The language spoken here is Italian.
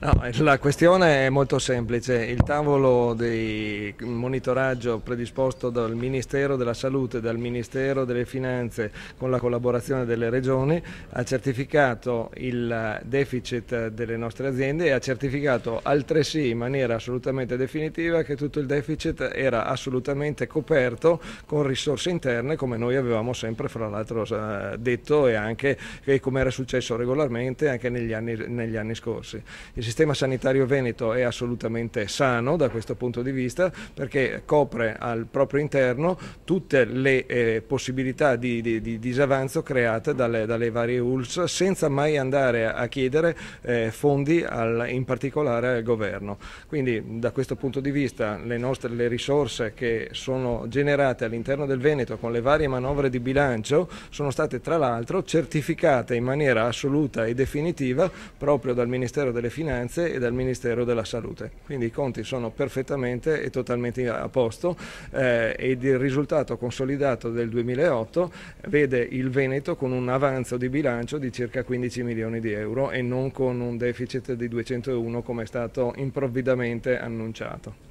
No, la questione è molto semplice. Il tavolo di monitoraggio predisposto dal Ministero della Salute e dal Ministero delle Finanze con la collaborazione delle regioni ha certificato il deficit delle nostre aziende e ha certificato altresì in maniera assolutamente definitiva che tutto il deficit era assolutamente coperto con risorse interne come noi avevamo sempre fra l'altro eh, detto e anche come era successo regolarmente anche negli anni, negli anni scorsi. Il sistema sanitario veneto è assolutamente sano da questo punto di vista perché copre al proprio interno tutte le eh, possibilità di, di, di, disavanzo create dalle, dalle, varie ULS senza mai andare a chiedere eh, fondi al, in particolare al governo. Quindi da questo punto di vista le, nostre, le risorse che sono generate all'interno del Veneto con le varie manovre di bilancio sono state tra l'altro certificate in maniera assoluta e definitiva proprio dal Ministero delle Finanze Finanze e dal Ministero della Salute. Quindi i conti sono perfettamente e totalmente a posto eh, ed il risultato consolidato del 2008 vede il Veneto con un avanzo di bilancio di circa 15 milioni di euro e non con un deficit di 201 come è stato improvvisamente annunciato.